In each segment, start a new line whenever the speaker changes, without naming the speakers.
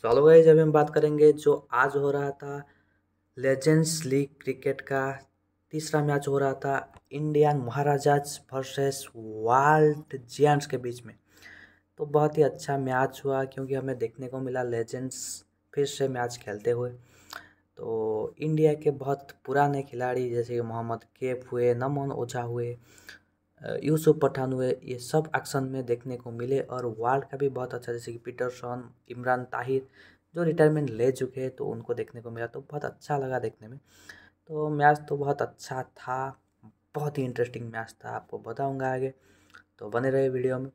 so hello अभी हम बात करेंगे जो आज हो रहा था लेजेंड्स लीग क्रिकेट का तीसरा मैच हो रहा था Indian Maharajas versus World Giants के बीच में तो बहुत ही अच्छा मैच हुआ क्योंकि हमें देखने को मिला लेजेंड्स फिर से मैच खेलते हुए तो इंडिया के बहुत पुराने खिलाड़ी जैसे कि मोहम्मद केफ हुए नमन ओझा हुए यूसुफ पठान हुए ये सब एक्शन में देखने को मिले और वर्ल्ड का भी बहुत अच्छा जैसे कि पीटरसन इमरान ताहिर जो रिटायरमेंट ले चुके हैं तो उनको देखने को मिला तो बहुत अच्छा लगा देखने में तो मैच तो बहुत अच्छा था बहुत ही इंटरेस्टिंग मैच था आपको बताऊंगा आगे तो बने रहे वीडियो में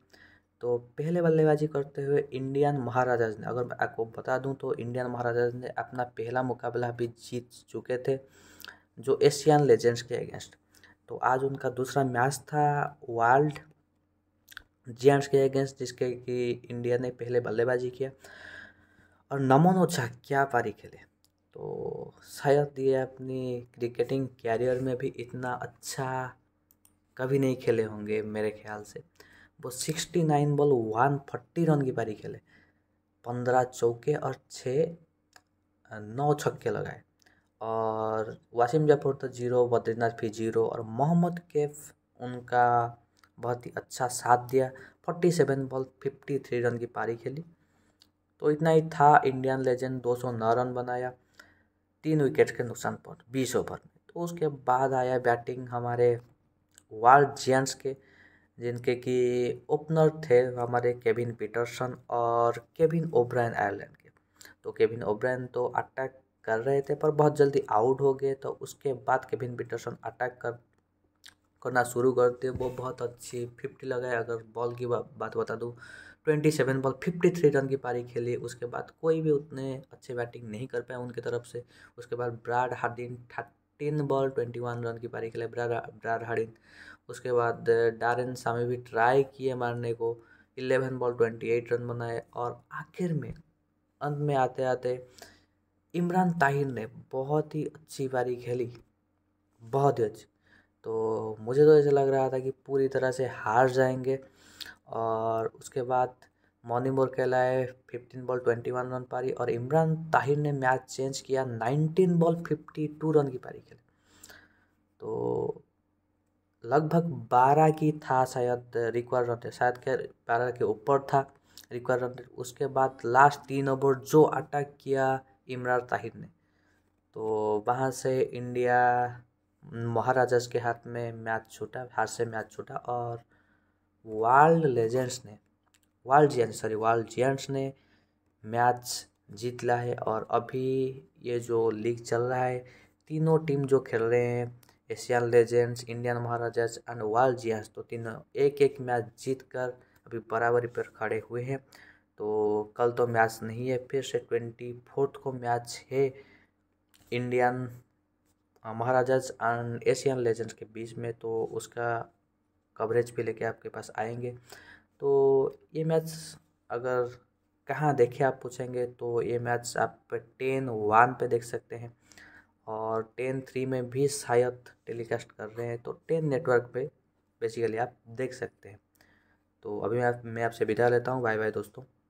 तो पहले बल्लेबाजी करते हुए इंडियन महाराजाज ने अगर मैं आपको बता दूं तो इंडियन महाराजाज ने अपना पहला मुकाबला भी जीत चुके थे जो एशियन लेजेंड्स के अगेंस्ट तो आज उनका दूसरा मैच था वर्ल्ड जेम्स के अगेंस्ट जिसके कि इंडिया ने पहले बल्लेबाजी किया और नमन ओझा क्या पारी खेले तो शायद ये अपनी क्रिकेटिंग कैरियर में भी इतना अच्छा कभी नहीं खेले होंगे मेरे ख्याल से वो sixty nine ball one forty run की पारी खेले पंद्रह चौके और छः नौ छक्के लगाए और वासिम जाफर तो जीरो बद्रीनाथ भी जीरो और मोहम्मद कैफ उनका बहुत ही अच्छा साथ दिया forty seven ball fifty three run की पारी खेली तो इतना ही था इंडियन लेजेंड दो सौ नौ रन बनाया तीन विकेट के नुकसान पर बीस ओवर में तो उसके बाद आया बैटिंग हमारे वर्ल्ड जेंट्स के जिनके कि ओपनर थे हमारे केविन पीटरसन और केविन ओब्रायन आयरलैंड के तो केविन ओब्रायन तो अटैक कर रहे थे पर बहुत जल्दी आउट हो गए तो उसके बाद केविन पीटरसन अटैक कर करना शुरू करते वो बहुत अच्छी फिफ्टी लगाए अगर बॉल की बात बता दूँ twenty seven ball fifty three run की पारी खेली उसके बाद कोई भी उतने अच्छे बैटिंग नहीं कर पाए उनके तरफ से उसके बाद Brad Haddin thirteen ball twenty one run की पारी खेले ब्राड ब्राड हार्डिन उसके बाद डारेन सामी भी ट्राई किए मारने को eleven ball twenty eight run बनाए और आखिर में अंत में आते आते इमरान ताहिर ने बहुत ही अच्छी पारी खेली बहुत ही अच्छी तो मुझे तो ऐसा लग रहा था कि पूरी तरह से हार जाएंगे और उसके बाद मॉर्निंग बॉल खेलाए fifteen ball twenty one run पारी और इमरान ताहिर ने मैच चेंज किया nineteen ball fifty two run की पारी खेली तो लगभग बारह की था शायद रिक्वायर रन शायद क्या बारह के ऊपर था रिक्वायर रन उसके बाद लास्ट तीन ओवर जो अटैक किया इमरान ताहिर ने तो वहाँ से इंडिया महाराजाज के हाथ में मैच छूटा हाथ से मैच छूटा और वर्ल्ड लेजेंड्स ने World Giant sorry World Giants ने मैच जीत ला है और अभी ये जो लीग चल रहा है तीनों टीम जो खेल रहे हैं Asian Legends Indian Maharajas and World Giants तो तीनों एक एक मैच जीत कर अभी बराबरी पर खड़े हुए हैं तो कल तो मैच नहीं है फिर से ट्वेंटी फोर्थ को मैच है Indian Maharajas and Asian Legends के बीच में तो उसका कवरेज भी लेके आपके पास आएंगे तो ये मैच अगर कहाँ देखे आप पूछेंगे तो ये मैच आप टेन वन पे देख सकते हैं और टेन थ्री में भी शायद टेलीकास्ट कर रहे हैं तो टेन नेटवर्क पे बेसिकली आप देख सकते हैं तो अभी मैं मैं आपसे विदा लेता हूँ बाय बाय दोस्तों